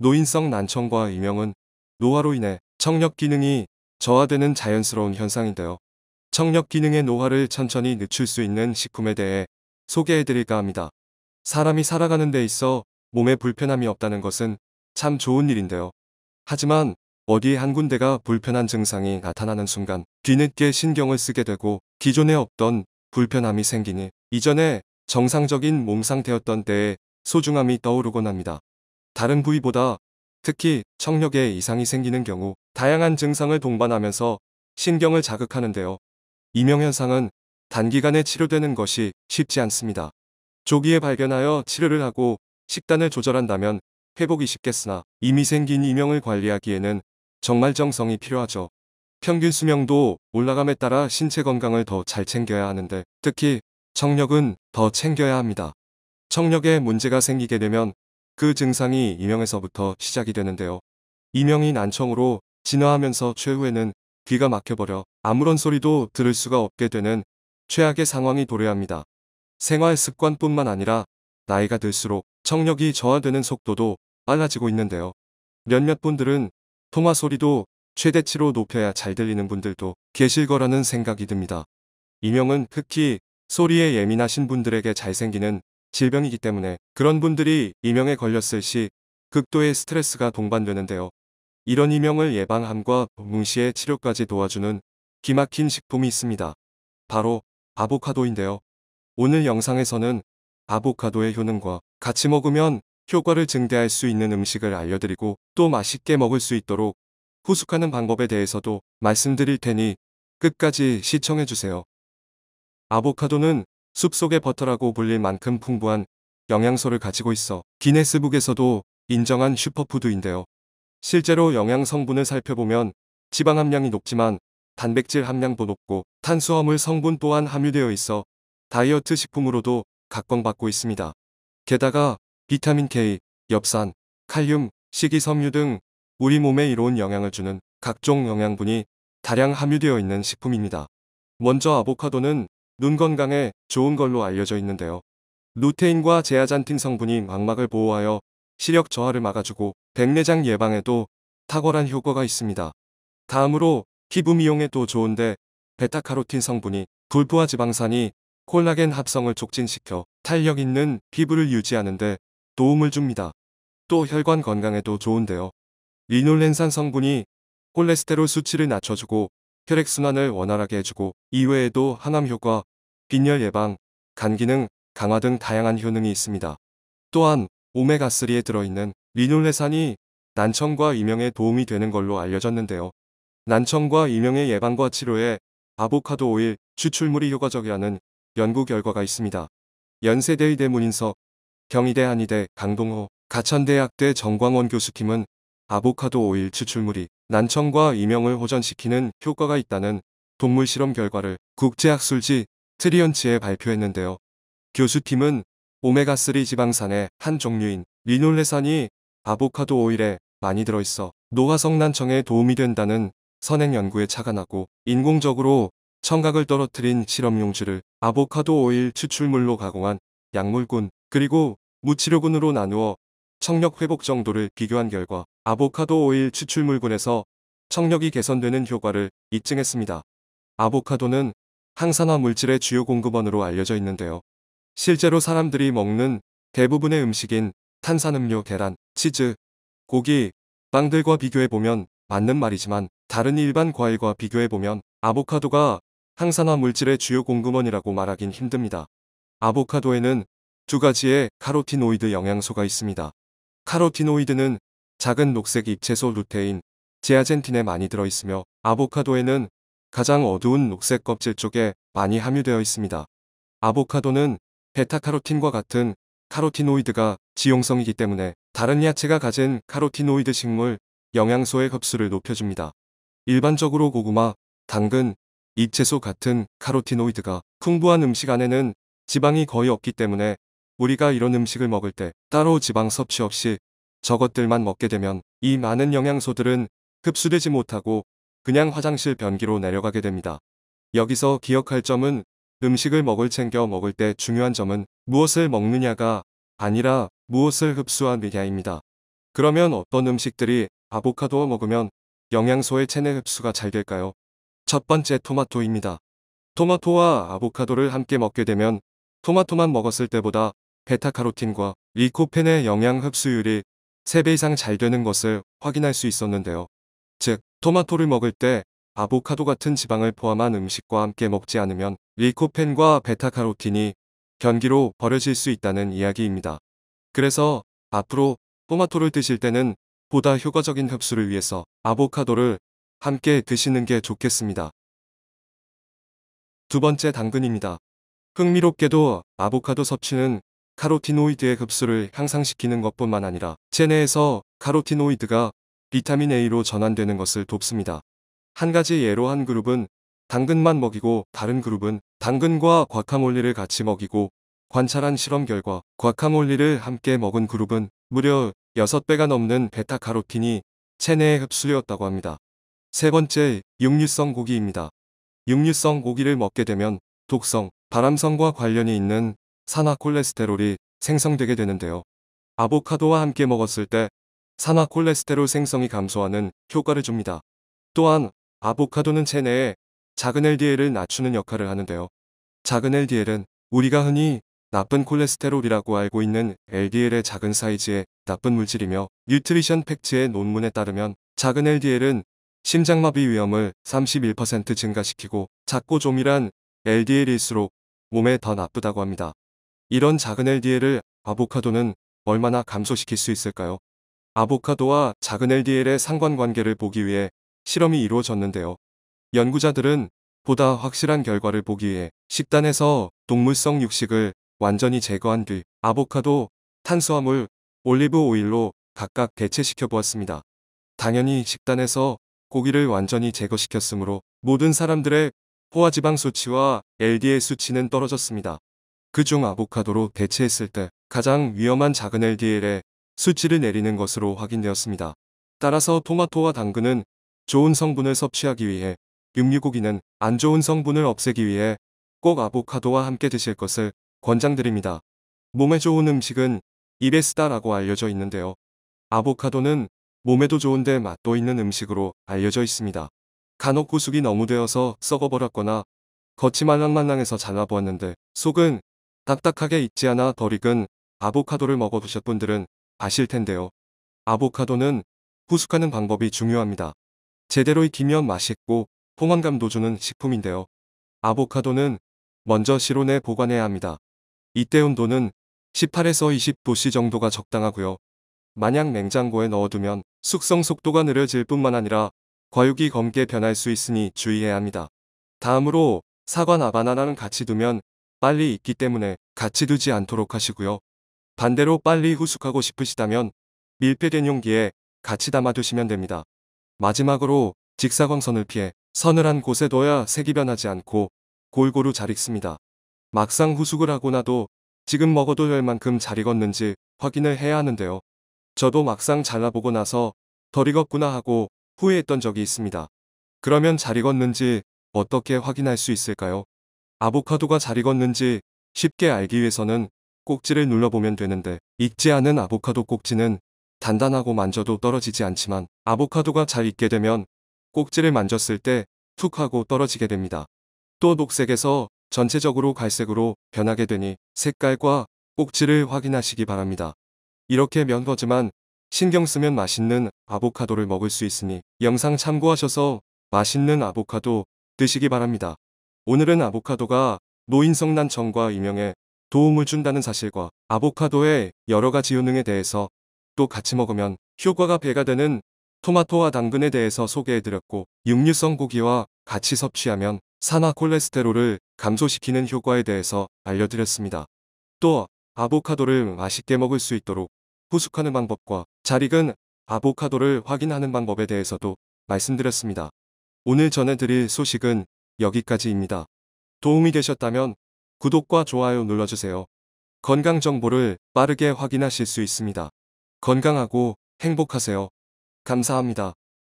노인성 난청과 이명은 노화로 인해 청력 기능이 저하되는 자연스러운 현상인데요. 청력 기능의 노화를 천천히 늦출 수 있는 식품에 대해 소개해드릴까 합니다. 사람이 살아가는 데 있어 몸에 불편함이 없다는 것은 참 좋은 일인데요. 하지만 어디 한 군데가 불편한 증상이 나타나는 순간 뒤늦게 신경을 쓰게 되고 기존에 없던 불편함이 생기니 이전에 정상적인 몸 상태였던 때의 소중함이 떠오르곤 합니다. 다른 부위보다 특히 청력에 이상이 생기는 경우 다양한 증상을 동반하면서 신경을 자극하는데요. 이명현상은 단기간에 치료되는 것이 쉽지 않습니다. 조기에 발견하여 치료를 하고 식단을 조절한다면 회복이 쉽겠으나 이미 생긴 이명을 관리하기에는 정말 정성이 필요하죠. 평균 수명도 올라감에 따라 신체 건강을 더 잘 챙겨야 하는데 특히 청력은 더 챙겨야 합니다. 청력에 문제가 생기게 되면 그 증상이 이명에서부터 시작이 되는데요. 이명이 난청으로 진화하면서 최후에는 귀가 막혀버려 아무런 소리도 들을 수가 없게 되는 최악의 상황이 도래합니다. 생활 습관뿐만 아니라 나이가 들수록 청력이 저하되는 속도도 빨라지고 있는데요. 몇몇 분들은 통화 소리도 최대치로 높여야 잘 들리는 분들도 계실 거라는 생각이 듭니다. 이명은 특히 소리에 예민하신 분들에게 잘 생기는 질병이기 때문에 그런 분들이 이명에 걸렸을 시 극도의 스트레스가 동반되는데요. 이런 이명을 예방함과 뭉시의 치료까지 도와주는 기막힌 식품이 있습니다. 바로 아보카도인데요. 오늘 영상에서는 아보카도의 효능과 같이 먹으면 효과를 증대할 수 있는 음식을 알려드리고 또 맛있게 먹을 수 있도록 후숙하는 방법에 대해서도 말씀드릴 테니 끝까지 시청해주세요. 아보카도는 숲속의 버터라고 불릴 만큼 풍부한 영양소를 가지고 있어 기네스북에서도 인정한 슈퍼푸드인데요. 실제로 영양 성분을 살펴보면 지방 함량이 높지만 단백질 함량도 높고 탄수화물 성분 또한 함유되어 있어 다이어트 식품으로도 각광받고 있습니다. 게다가 비타민 K, 엽산, 칼륨, 식이섬유 등 우리 몸에 이로운 영향을 주는 각종 영양분이 다량 함유되어 있는 식품입니다. 먼저 아보카도는 눈 건강에 좋은 걸로 알려져 있는데요. 루테인과 제아잔틴 성분이 망막을 보호하여 시력 저하를 막아주고 백내장 예방에도 탁월한 효과가 있습니다. 다음으로 피부 미용에도 좋은데 베타카로틴 성분이 불포화 지방산이 콜라겐 합성을 촉진시켜 탄력 있는 피부를 유지하는데 도움을 줍니다. 또 혈관 건강에도 좋은데요. 리놀렌산 성분이 콜레스테롤 수치를 낮춰주고 혈액순환을 원활하게 해주고 이외에도 항암효과, 빈혈 예방, 간기능, 강화 등 다양한 효능이 있습니다. 또한 오메가3에 들어있는 리놀레산이 난청과 이명에 도움이 되는 걸로 알려졌는데요. 난청과 이명의 예방과 치료에 아보카도 오일 추출물이 효과적이라는 연구 결과가 있습니다. 연세대의대 문인석, 경희대 한의대 강동호, 가천대학대 정광원 교수팀은 아보카도 오일 추출물이 난청과 이명을 호전시키는 효과가 있다는 동물 실험 결과를 국제학술지 트리언츠에 발표했는데요. 교수팀은 오메가3 지방산의 한 종류인 리놀레산이 아보카도 오일에 많이 들어있어 노화성 난청에 도움이 된다는 선행 연구에 착안하고 인공적으로 청각을 떨어뜨린 실험용주를 아보카도 오일 추출물로 가공한 약물군 그리고 무치료군으로 나누어 청력 회복 정도를 비교한 결과 아보카도 오일 추출물군에서 청력이 개선되는 효과를 입증했습니다. 아보카도는 항산화 물질의 주요 공급원으로 알려져 있는데요. 실제로 사람들이 먹는 대부분의 음식인 탄산음료, 계란, 치즈, 고기, 빵들과 비교해보면 맞는 말이지만 다른 일반 과일과 비교해보면 아보카도가 항산화 물질의 주요 공급원이라고 말하긴 힘듭니다. 아보카도에는 두 가지의 카로티노이드 영양소가 있습니다. 카로티노이드는 작은 녹색 잎채소 루테인, 지아젠틴에 많이 들어있으며 아보카도에는 가장 어두운 녹색 껍질 쪽에 많이 함유되어 있습니다. 아보카도는 베타카로틴과 같은 카로티노이드가 지용성이기 때문에 다른 야채가 가진 카로티노이드 식물 영양소의 흡수를 높여줍니다. 일반적으로 고구마, 당근, 잎채소 같은 카로티노이드가 풍부한 음식 안에는 지방이 거의 없기 때문에 우리가 이런 음식을 먹을 때 따로 지방 섭취 없이 저것들만 먹게 되면 이 많은 영양소들은 흡수되지 못하고 그냥 화장실 변기로 내려가게 됩니다. 여기서 기억할 점은 음식을 먹을 챙겨 먹을 때 중요한 점은 무엇을 먹느냐가 아니라 무엇을 흡수하느냐입니다. 그러면 어떤 음식들이 아보카도와 먹으면 영양소의 체내 흡수가 잘 될까요? 첫 번째 토마토입니다. 토마토와 아보카도를 함께 먹게 되면 토마토만 먹었을 때보다 베타카로틴과 리코펜의 영양 흡수율이 3배 이상 잘 되는 것을 확인할 수 있었는데요. 즉, 토마토를 먹을 때 아보카도 같은 지방을 포함한 음식과 함께 먹지 않으면 리코펜과 베타카로틴이 변기로 버려질 수 있다는 이야기입니다. 그래서 앞으로 토마토를 드실 때는 보다 효과적인 흡수를 위해서 아보카도를 함께 드시는 게 좋겠습니다. 두 번째 당근입니다. 흥미롭게도 아보카도 섭취는 카로티노이드의 흡수를 향상시키는 것뿐만 아니라 체내에서 카로티노이드가 비타민 A로 전환되는 것을 돕습니다. 한 가지 예로 한 그룹은 당근만 먹이고 다른 그룹은 당근과 과카몰리를 같이 먹이고 관찰한 실험 결과 과카몰리를 함께 먹은 그룹은 무려 6배가 넘는 베타카로틴이 체내에 흡수되었다고 합니다. 세 번째, 육류성 고기입니다. 육류성 고기를 먹게 되면 독성, 발암성과 관련이 있는 산화 콜레스테롤이 생성되게 되는데요. 아보카도와 함께 먹었을 때 산화 콜레스테롤 생성이 감소하는 효과를 줍니다. 또한 아보카도는 체내에 작은 LDL을 낮추는 역할을 하는데요. 작은 LDL은 우리가 흔히 나쁜 콜레스테롤이라고 알고 있는 LDL의 작은 사이즈의 나쁜 물질이며 뉴트리션 팩트의 논문에 따르면 작은 LDL은 심장마비 위험을 31% 증가시키고 작고 조밀한 LDL일수록 몸에 더 나쁘다고 합니다. 이런 작은 LDL을 아보카도는 얼마나 감소시킬 수 있을까요? 아보카도와 작은 LDL의 상관관계를 보기 위해 실험이 이루어졌는데요. 연구자들은 보다 확실한 결과를 보기 위해 식단에서 동물성 육식을 완전히 제거한 뒤 아보카도, 탄수화물, 올리브 오일로 각각 대체시켜 보았습니다. 당연히 식단에서 고기를 완전히 제거시켰으므로 모든 사람들의 포화지방 수치와 LDL 수치는 떨어졌습니다. 그중 아보카도로 대체했을 때 가장 위험한 작은 LDL의 수치를 내리는 것으로 확인되었습니다. 따라서 토마토와 당근은 좋은 성분을 섭취하기 위해 육류고기는 안 좋은 성분을 없애기 위해 꼭 아보카도와 함께 드실 것을 권장드립니다. 몸에 좋은 음식은 입에 쓰다라고 알려져 있는데요. 아보카도는 몸에도 좋은데 맛도 있는 음식으로 알려져 있습니다. 간혹 구숙이 너무 되어서 썩어버렸거나 거치 말랑말랑해서 잘라보았는데 속은 딱딱하게 익지 않아 덜 익은 아보카도를 먹어보셨 분들은 아실 텐데요. 아보카도는 후숙하는 방법이 중요합니다. 제대로 익히면 맛있고 포만감도 주는 식품인데요. 아보카도는 먼저 실온에 보관해야 합니다. 이때 온도는 18에서 20도씨 정도가 적당하고요. 만약 냉장고에 넣어두면 숙성 속도가 느려질 뿐만 아니라 과육이 검게 변할 수 있으니 주의해야 합니다. 다음으로 사과나 바나나는 같이 두면 빨리 있기 때문에 같이 두지 않도록 하시고요. 반대로 빨리 후숙하고 싶으시다면 밀폐된 용기에 같이 담아두시면 됩니다. 마지막으로 직사광선을 피해 서늘한 곳에 둬야 색이 변하지 않고 골고루 잘 익습니다. 막상 후숙을 하고 나도 지금 먹어도 될 만큼 잘 익었는지 확인을 해야 하는데요. 저도 막상 잘라보고 나서 덜 익었구나 하고 후회했던 적이 있습니다. 그러면 잘 익었는지 어떻게 확인할 수 있을까요? 아보카도가 잘 익었는지 쉽게 알기 위해서는 꼭지를 눌러보면 되는데 익지 않은 아보카도 꼭지는 단단하고 만져도 떨어지지 않지만 아보카도가 잘 익게 되면 꼭지를 만졌을 때 툭 하고 떨어지게 됩니다. 또 녹색에서 전체적으로 갈색으로 변하게 되니 색깔과 꼭지를 확인하시기 바랍니다. 이렇게 면 거지만 신경 쓰면 맛있는 아보카도를 먹을 수 있으니 영상 참고하셔서 맛있는 아보카도 드시기 바랍니다. 오늘은 아보카도가 노인성 난청과 이명에 도움을 준다는 사실과 아보카도의 여러 가지 효능에 대해서 또 같이 먹으면 효과가 배가 되는 토마토와 당근에 대해서 소개해드렸고 육류성 고기와 같이 섭취하면 산화 콜레스테롤을 감소시키는 효과에 대해서 알려드렸습니다. 또 아보카도를 맛있게 먹을 수 있도록 후숙하는 방법과 잘 익은 아보카도를 확인하는 방법에 대해서도 말씀드렸습니다. 오늘 전해드릴 소식은 여기까지입니다. 도움이 되셨다면 구독과 좋아요 눌러주세요. 건강 정보를 빠르게 확인하실 수 있습니다. 건강하고 행복하세요. 감사합니다.